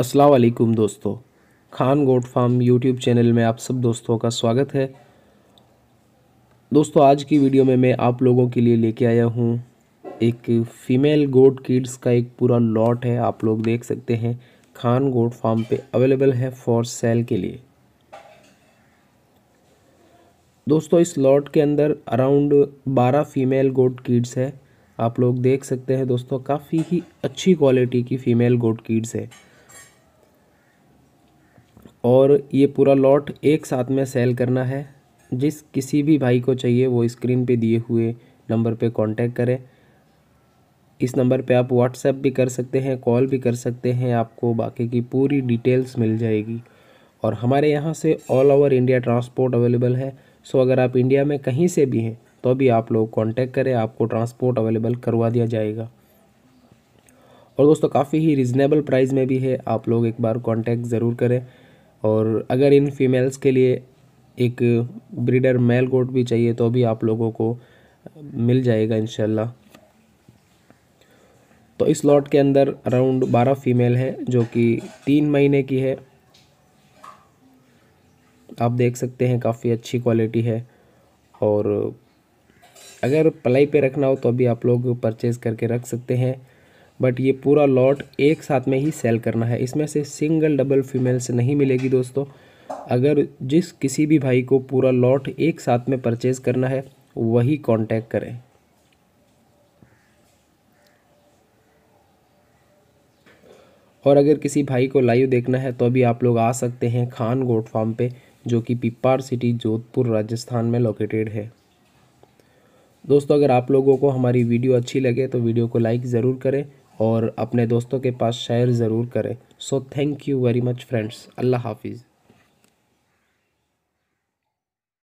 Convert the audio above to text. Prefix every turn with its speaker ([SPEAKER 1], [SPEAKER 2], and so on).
[SPEAKER 1] अस्सलाम वालेकुम दोस्तों Khan goat farm YouTube channel में आप सब दोस्तों का स्वागत है दोस्तों आज की वीडियो में मैं आप लोगों के लिए लेके आया हूँ एक फ़ीमेल गोट किड्स का एक पूरा लॉट है आप लोग देख सकते हैं खान गोट फार्म पे अवेलेबल है फॉर सेल के लिए दोस्तों इस लॉट के अंदर अराउंड बारह फीमेल गोट किड्स है आप लोग देख सकते हैं दोस्तों काफ़ी ही अच्छी क्वालिटी की फ़ीमेल गोट किड्स है और ये पूरा लॉट एक साथ में सेल करना है जिस किसी भी भाई को चाहिए वो स्क्रीन पे दिए हुए नंबर पे कांटेक्ट करें इस नंबर पे आप व्हाट्सएप भी कर सकते हैं कॉल भी कर सकते हैं आपको बाकी की पूरी डिटेल्स मिल जाएगी और हमारे यहाँ से all over India transport available है सो अगर आप इंडिया में कहीं से भी हैं तो भी आप लोग कॉन्टैक्ट करें आपको ट्रांसपोर्ट अवेलेबल करवा दिया जाएगा और दोस्तों काफ़ी ही रिजनेबल प्राइस में भी है आप लोग एक बार कॉन्टैक्ट ज़रूर करें और अगर इन फीमेल्स के लिए एक ब्रीडर मेल गोट भी चाहिए तो भी आप लोगों को मिल जाएगा इन तो इस लॉट के अंदर अराउंड बारह फीमेल है जो कि तीन महीने की है आप देख सकते हैं काफ़ी अच्छी क्वालिटी है और अगर पलाई पे रखना हो तो अभी आप लोग परचेज़ करके रख सकते हैं बट ये पूरा लॉट एक साथ में ही सेल करना है इसमें से सिंगल डबल फीमेल्स नहीं मिलेगी दोस्तों अगर जिस किसी भी भाई को पूरा लॉट एक साथ में परचेज़ करना है वही कांटेक्ट करें और अगर किसी भाई को लाइव देखना है तो अभी आप लोग आ सकते हैं खान गोट फार्म पे जो कि पिपार सिटी जोधपुर राजस्थान में लोकेटेड है दोस्तों अगर आप लोगों को हमारी वीडियो अच्छी लगे तो वीडियो को लाइक ज़रूर करें और अपने दोस्तों के पास शेयर ज़रूर करें so thank you very much friends अल्लाह हाफिज़